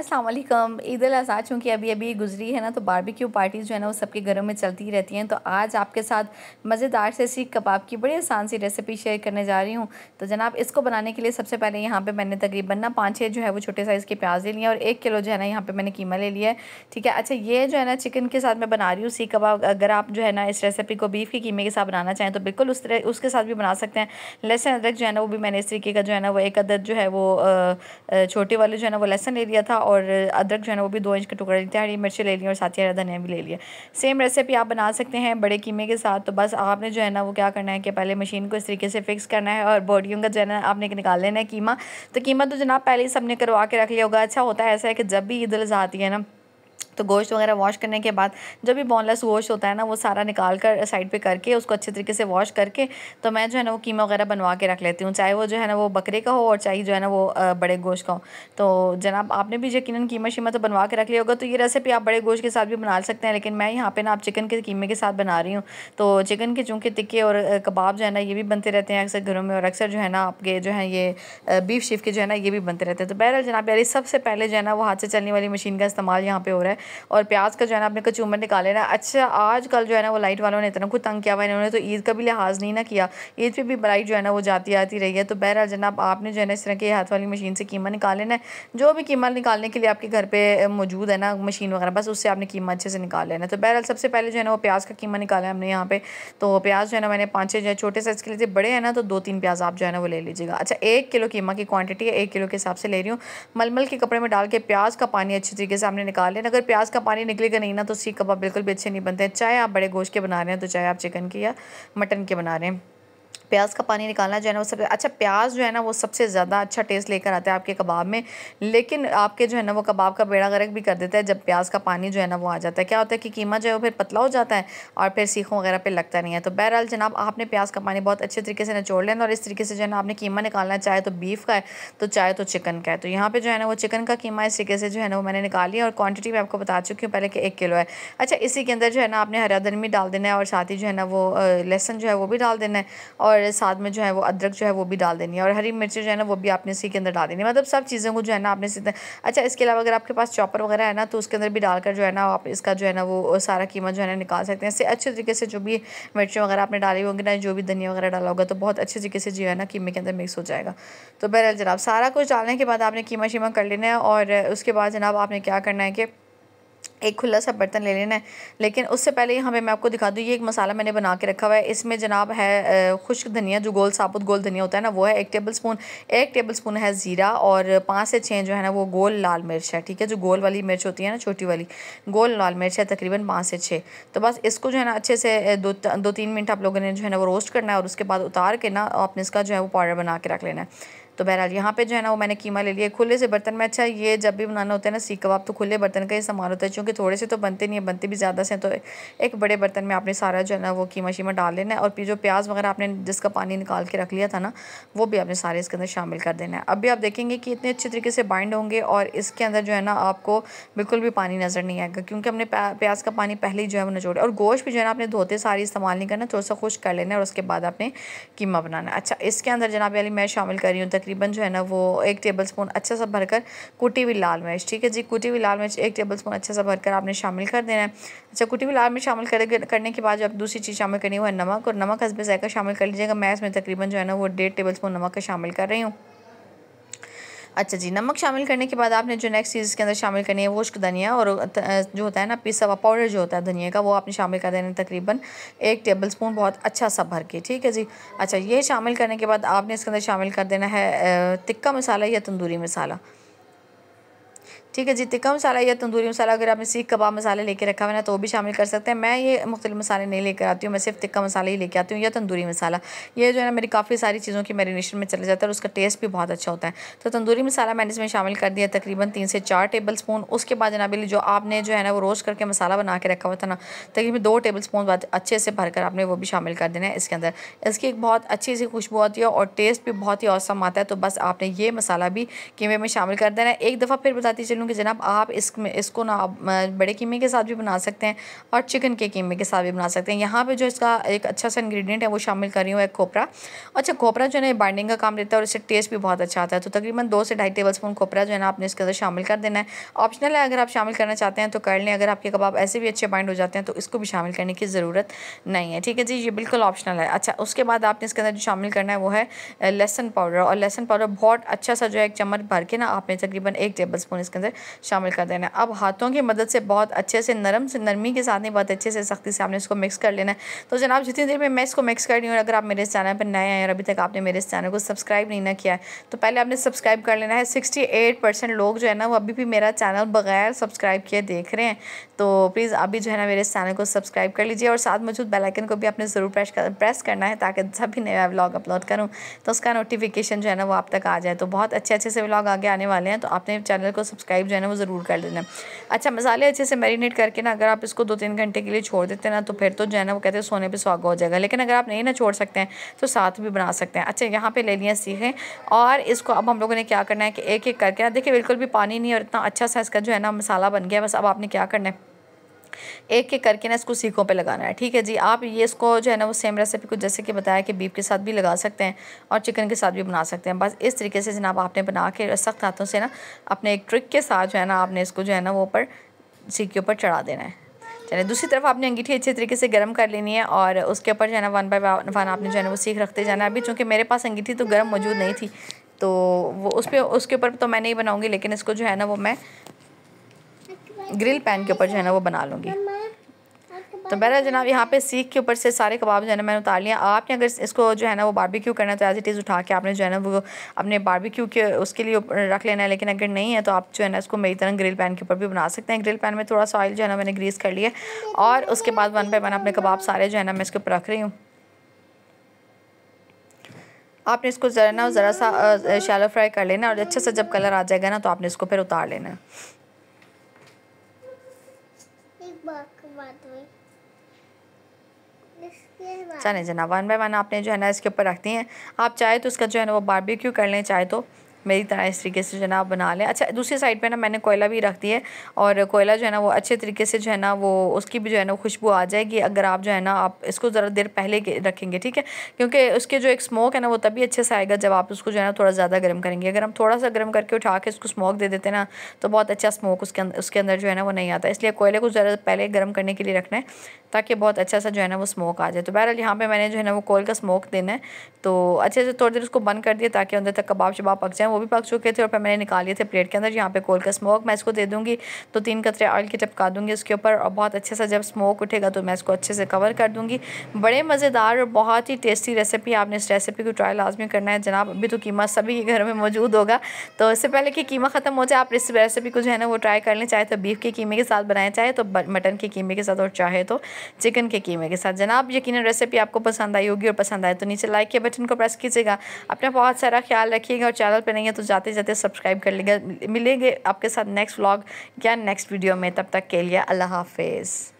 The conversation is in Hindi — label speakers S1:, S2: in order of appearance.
S1: अस्सलाम वालेकुम ईद अल अज़ा चूँकि अभी अभी गुजरी है ना तो बारबेक्यू पार्टीज़ जो है ना वो सबके घरों में चलती ही रहती हैं तो आज आपके साथ मज़ेदार से सीख कबाब की बड़ी आसान सी रेसिपी शेयर करने जा रही हूँ तो जनाब इसको बनाने के लिए सबसे पहले यहाँ पे मैंने तकरीबन ना पाँच छः जो है वो छोटे साइज़ के प्याज ले लिए और एक किलो जो है ना यहाँ पर मैंने कीमा ले लिया है ठीक है अच्छा ये जो है ना चिकन के साथ मैं बना रही हूँ सीख कबाब अगर आप जो है ना इस रेसिपी को बीफ के कीमे के साथ बनाना चाहें तो बिल्कुल उस तरह उसके साथ भी बना सकते हैं लहसन अदरक जो है ना वो भी मैंने इस तरीके का जो है ना वो एक अदद जो है वो छोटे वाले जो है ना वो लहसन ले लिया था और अदरक जो है ना वो भी दो इंच के टुकड़े लेते हैं हरी मिर्ची ले ली और साथ ही हरा धनिया भी ले लिया सेम रेसिपी आप बना सकते हैं बड़े कीमे के साथ तो बस आपने जो है ना वो क्या करना है कि पहले मशीन को इस तरीके से फिक्स करना है और बोटियों का जो है ना आपने निकाल लेना है कीमा तो कीमा तो जनाब पहले ही सबने करवा के रख लिया होगा अच्छा होता है ऐसा है कि जब भी ईद अजी आती है ना तो गोश्त वगैरह वॉश करने के बाद जब भी बोनलेस गोश्त होता है ना वो सारा निकाल कर साइड पर करके उसको अच्छे तरीके से वॉश करके तो मैं जो है ना वो कीमा वगैरह बनवा के रख लेती हूँ चाहे वो जो है ना वो बकरे का हो और चाहे जो है ना वो बड़े गोश्त का हो तो जनाब आपने भी यकीन कीमा शीमा तो बनवा के रख लिया होगा तो ये रेसिपी आप बड़े गोश्त के साथ भी बना सकते हैं लेकिन मैं यहाँ पे ना आप चिकन के कीमे के साथ बना रही हूँ तो चिकन के चूँकि टिक्के और कबाब जो है ना ये भी बनते रहते हैं अक्सर घरों में और अक्सर जो है ना आपके जो है ये बीफ शिफ के जो है ना ये भी बनते रहते हैं तो बहरहाल जनाब यार सबसे पहले जो है ना वो हाथ से चलने वाली मशीन का इस्तेमाल यहाँ पर हो रहा है और प्याज का जो है ना आपने कचूमर निकाल लेना अच्छा आज कल जो है ना वो लाइट वालों ने इतना कुछ तंग किया हुआ इन्होंने तो ईद का भी लिहाज नहीं ना किया ईद पर भी लाइट जो है ना वो जाती आती रही है तो बहरहाल जनाब आपने जो है ना इस तरह की हाथ वाली मशीन से कीमा निकाल लेना है जो भी कीमा निकालने के लिए आपके घर पर मौजूद है ना मशीन वगैरह बस उससे आपने कीमा अच्छे से निकाल लेना तो बहरहाल सबसे पहले जो है ना वो प्याज का कीमा निकाला है हमने यहाँ पे तो प्याज जो है ना मैंने पाँच छः जो है छोटे साइज़ के लिए बड़े हैं ना तो दो तीन प्याज आप जो है ना वो ले लीजिएगा अच्छा एक किलो कीमा की क्वान्टिटी है एक किलो के हिसाब से ले रही हूँ मलमल के कपड़े में डाल के प्याज का पानी अच्छी तरीके से आपने निकाल लेना अगर प्याज प्याज का पानी निकलेगा नहीं ना तो सीख कबाब बिल्कुल भी अच्छे नहीं बनते हैं चाहे आप बड़े गोश्त के बना रहे हैं तो चाहे आप चिकन के या मटन के बना रहे हैं प्याज का पानी निकालना जो है ना वो सबसे अच्छा प्याज जो है ना वो सबसे ज़्यादा अच्छा टेस्ट लेकर आता है आपके कबाब में लेकिन आपके जो है ना वो कबाब का बेड़ा गर्क भी कर देता है जब प्याज का पानी जो है ना वो आ जाता है क्या होता है कि कीमा जो है वो फिर पतला हो जाता है और फिर सीखों वगैरह पर लगता नहीं है तो बहरहाल जनाब आपने प्याज का पानी बहुत अच्छे तरीके से निचोड़ लेना और इस तरीके से जो है ना आपने कीमा निकालना चाहे तो बीफ का है तो चाहे तो चिकन का है तो यहाँ पर जो है ना वो चिकन का कीमा इस तरीके से जो है ना वो मैंने निकाली है और क्वान्टिटी मैं आपको बता चुकी हूँ पहले कि एक किलो है अच्छा इसी के अंदर जो है ना आपने हरा धन भी डाल देना है और साथ ही जो है ना वो लहसन जो है वो भी डाल देना है और और साथ में जो है वो अदरक जो है वो भी डाल देनी है और हरी मिर्ची जो है ना वो भी आपने इसी के अंदर डाल देनी है मतलब सब चीज़ों को जो है ना आपने सीधे अच्छा इसके अलावा अगर आपके पास चॉपर वगैरह है ना तो उसके अंदर भी डालकर जो है ना आप इसका जो है ना वो सारा कीमत जो है ना निकाल सकते हैं इससे अच्छे तरीके से जो भी मिर्ची वगैरह आपने डाली होंगी ना जो भी धनिया वगैरह डाला होगा तो बहुत अच्छे तरीके से जो है ना कीमे के अंदर मिक्स हो जाएगा तो बहरहाल जनाब सारा कुछ डालने के बाद आपने कीमा शीमा कर लेना है और उसके बाद जनाब आपने क्या करना है कि एक खुला सा बर्तन ले लेना है लेकिन उससे पहले यहाँ पे मैं आपको दिखा दूँ ये एक मसाला मैंने बना के रखा हुआ है इसमें जनाब है खुश्क धनिया जो गोल साबुत गोल धनिया होता है ना वो है एक टेबल स्पून एक टेबल स्पून है ज़ीरा और पाँच से छः जो है ना वो गोल लाल मिर्च है ठीक है जो गोल वाली मिर्च होती है ना छोटी वाली गोल लाल मिर्च है तकरीबन पाँच से छः तो बस इसको जो है ना अच्छे से दो दो तीन मिनट आप लोगों ने जो है ना वो रोस्ट करना है और उसके बाद उतार के ना आपने इसका जो है वो पाउडर बना के रख लेना है तो बहरहाल यहाँ पे जो है ना वो मैंने कीमा ले लिया खुले से बर्तन में अच्छा ये जब भी बनाना होता है ना सीख कबाब तो खुले बर्तन का ही सामान होता है चूँकि थोड़े से तो बनते नहीं है बनते भी ज़्यादा से तो एक बड़े बर्तन में आपने सारा जो है ना वो कीमा शीमा डाल लेना है और जो प्याज वगैरह आपने जिसका पानी निकाल के रख लिया था ना वो भी आपने सारे इसके अंदर शामिल कर देना है अब भी आप देखेंगे कि इतने अच्छे तरीके से बाइंड होंगे और इसके अंदर जो है ना आपको बिल्कुल भी पानी नज़र नहीं आएगा क्योंकि हमने प्याज का पानी पहले ही जो है वो निचोड़ा और गोश्त भी जो है ना आपने धोते सारी इस्तेमाल नहीं करना थोड़ा सा खुश कर लेना है और उसके बाद आपने कीमा बनाना है अच्छा इसके अंदर जनाब अली मैं शामिल कर रही हूँ तकरीबन तकरीबन जो है ना वो एक टेबल स्पून अच्छा सा भरकर कुटी हुई लाल मिर्च ठीक है जी कुटी हुई लाल मिर्च एक टेबल स्पून अच्छा सा भरकर आपने शामिल कर देना है अच्छा कुटी हुई लाल मिर्च शामिल कर, करने के बाद जो आप दूसरी चीज़ शामिल करनी है वो है नमक और नमक हंसबे जायका शामिल कर लीजिएगा मैं इसमें तकरीबन जो है ना वो डेढ़ टेबल स्पून नमक का शामिल कर रही हूँ अच्छा जी नमक शामिल करने के बाद आपने जो नेक्स्ट चीज़ इसके अंदर शामिल करनी है वो धनिया और जो होता है ना पिसा हुआ पाउडर जो होता है धनिया का वो आपने शामिल कर देना है तकरीबन एक टेबल स्पून बहुत अच्छा सा भर के ठीक है जी अच्छा ये शामिल करने के बाद आपने इसके अंदर शामिल कर देना है टिक्का मसाला या तंदूरी मसाला ठीक है जी तिक्का मसाला या तंदूरी मसाला अगर आपने सीख कबाब मसाले लेके रखा हुआ ना तो भी शामिल कर सकते हैं मैं ये मुख्तलि मसाले नहीं लेकर आती हूँ मैं सिर्फ तिक्का मसाला ही लेके आती हूँ या तंदूरी मसाला ये जो है ना मेरी काफ़ी सारी चीज़ों की मैरिनेशन में चले जाता है और उसका टेस्ट भी बहुत अच्छा होता है तो तंदूरी मसाला मैंने इसमें शामिल कर दिया तकरीबन तीन से चार टेबल स्पून उसके बाद जनाब जो आपने जो है ना वो रोस्ट करके मसाला बना के रखा हुआ था ना तकरीबन दो टेबल स्पून बाद अच्छे से भरकर आपने वो भी शामिल कर देना है इसके अंदर इसकी एक बहुत अच्छी सी खुशबू आती है और टेस्ट भी बहुत ही औसम आता है तो बस आपने ये मसाला भी कीमे में शामिल कर देना है एक दफ़ा फिर बताती चलूँ हूँ कि जनाब आप इस इसको ना आप बड़े कीमे के साथ भी बना सकते हैं और चिकन के कीमे के साथ भी बना सकते हैं यहाँ पर जो इसका एक अच्छा सा इन्ग्रीडियंट है वो शामिल कर रही हूँ एक खोपरा अच्छा खोपरा जो है ना बाइंडिंग का काम देता है और इससे टेस्ट भी बहुत अच्छा आता है तो तकरीबन दो से ढाई टेबल स्पून खोपरा जो है ना आपने इसके अंदर शामिल कर देना है ऑप्शनल है अगर आप शामिल करना चाहते हैं तो कर लें अगर आपके कबाब ऐसे भी अच्छे बाइंड हो जाते हैं तो इसको भी शामिल करने की ज़रूरत नहीं है ठीक है जी ये बिल्कुल ऑप्शनल है अच्छा उसके बाद आपने इसके अंदर जो शामिल करना है वो है लहसन पाउडर और लहसन पाउडर बहुत अच्छा सा जो है एक चम्मच भर के ना आपने तकरीबन एक टेबल स्पून इसके अंदर अंदर शामिल कर देना है अब हाथों की मदद से बहुत अच्छे से नरम से नरमी के साथ नहीं बहुत अच्छे से सख्ती से आपने इसको मिक्स कर लेना है तो जनाब जितनी देर में मैं इसको मिक्स कर रही हूँ अगर आप मेरे इस चैनल पर नए आए और अभी तक आपने मेरे इस चैनल को सब्सक्राइब नहीं ना किया है तो पहले आपने सब्सक्राइब कर लेना है सिक्सटी एट परसेंट लोग जो है ना वो अभी भी मेरा चैनल बगैर सब्सक्राइब किए देख रहे हैं तो प्लीज़ अभी जो है ना मेरे इस चैनल को सब्सक्राइब कर लीजिए और साथ मौजूद बेलाइकन को भी आपने ज़रूर प्रेस कर, प्रेस करना है ताकि जब भी नया व्लॉग अपलोड करूँ तो उसका नोटिफिकेशन जो है ना वो आप तक आ जाए तो बहुत अच्छे अच्छे से व्लॉग आगे आने वाले हैं तो आपने चैनल को सब्सक्राइब सब्सक्राइब जो है ना वो ज़रूर कर देना अच्छा मसाले अच्छे से मैरिनेट करके ना अगर आप इसको दो तीन घंटे के लिए छोड़ देते ना तो फिर तो जो है ना वो कहते हैं सोने पर सुहागा हो जाएगा लेकिन अगर आप नहीं ना छोड़ सकते हैं तो साथ भी बना सकते हैं अच्छा यहाँ पर ले लिया सीखें और इसको अब हम लोगों ने क्या करना है कि एक एक करके ना देखिए बिल्कुल भी पानी नहीं और इतना अच्छा सा इसका जो है ना मसाला बन गया बस अब आपने क्या करना है एक एक करके ना इसको सीखों पे लगाना है ठीक है जी आप ये इसको जो है ना वो सेम रेसिपी को जैसे कि बताया कि बीफ के साथ भी लगा सकते हैं और चिकन के साथ भी बना सकते हैं बस इस तरीके से जनाब आपने बना के सख्त हाथों से ना अपने एक ट्रिक के साथ जो है ना आपने इसको जो है ना वो ऊपर सीखे ऊपर चढ़ा देना है चलिए दूसरी तरफ आपने अंगीठी अच्छे तरीके से गर्म कर लेनी है और उसके ऊपर जो है ना वन बाई वन आपने जो है ना वो सीख रखते जाना है अभी चूँकि मेरे पास अंगीठी तो गर्म मौजूद नहीं थी तो वो उस पर उसके ऊपर तो मैं नहीं बनाऊँगी लेकिन इसको जो है ना वो मैं ग्रिल पैन के ऊपर जो है ना वो बना लूँगी तो बहरा जनाब यहाँ पे सीख के ऊपर से सारे कबाब जो है ना मैंने उतार लिया आपने अगर इसको जो है ना वो बारबेक्यू करना तो एज इट इज़ उठा के आपने जो है ना वो अपने बारबेक्यू के उसके लिए रख लेना है लेकिन अगर नहीं है तो आप जो है ना इसको मेरी तरह ग्रिल पैन के ऊपर भी बना सकते हैं ग्रिल पैन में थोड़ा सा ऑयल जो है ना मैंने ग्रीस कर लिया और उसके बाद वन बाई वन अपने कबाब सारे जो है ना मैं इसके ऊपर रख रही हूँ आपने इसको ज़रा ना ज़रा सा शैलो फ्राई कर लेना और अच्छे से जब कलर आ जाएगा ना तो आपने इसको फिर उतार लेना है चले जनाब वन बाय वन आपने जो है ना इसके ऊपर रखती हैं आप चाहे तो उसका जो है ना वो बारबेक्यू कर लें चाहे तो मेरी तरह इस तरीके से जो है ना आप बना लें अच्छा दूसरी साइड पे ना मैंने कोयला भी रख दिया है और कोयला जो है ना वो अच्छे तरीके से जो है ना वो उसकी भी जो है ना खुशबू आ जाएगी अगर आप जो है ना आप इसको ज़रा देर पहले रखेंगे ठीक है क्योंकि उसके जो एक स्मोक है ना वो तभी अच्छे से आएगा जब आप उसको जो है ना थोड़ा ज़्यादा गर्म करेंगे अगर हम थोड़ा सा गर्म करके उठा के उसको स्मोक दे देते ना तो बहुत अच्छा स्मोक उसके उसके अंदर जो है ना वो नहीं आता इसलिए कोयले को ज़रा पहले गर्म करने के लिए रखना है ताकि बहुत अच्छा सा जो है ना वो स्मोक आ जाए तो बहरहाल यहाँ पर मैंने जो है ना वो कोयल का स्मोक देना है तो अच्छे से थोड़ी देर उसको बंद कर दिया ताकि अंदर तक कबाब शबाब पक जाए वो भी पक चुके थे और फिर मैंने निकाल लिए थे प्लेट के अंदर यहाँ पे कोल का स्मोक मैं इसको दे दूँगी तो तीन कतरे ऑयल की चपका दूँगी उसके ऊपर और बहुत अच्छे से जब स्मोक उठेगा तो मैं इसको अच्छे से कवर कर दूँगी बड़े मज़ेदार और बहुत ही टेस्टी रेसिपी आपने इस रेसिपी को ट्राई लाजमी करना है जनाब अभी तो कीमा सभी के घर में मौजूद होगा तो इससे पहले कि कीमा ख़त्म हो जाए आप इस रेसिपी को जो है ना वो ट्राई कर लें चाहे तो बीफ के कीमे के साथ बनाएं चाहे तो मटन के कीमे के साथ और चाहे तो चिकन के कीमे के साथ जनाब यकीन रेसिपी आपको पसंद आई होगी और पसंद आए तो नीचे लाइक के बटन को प्रेस कीजिएगा अपना बहुत सारा ख्याल रखिएगा और चैनल पर है तो जाते जाते सब्सक्राइब कर लेंगे मिलेंगे आपके साथ नेक्स्ट व्लॉग या नेक्स्ट वीडियो में तब तक के लिए अल्लाह हाफिज़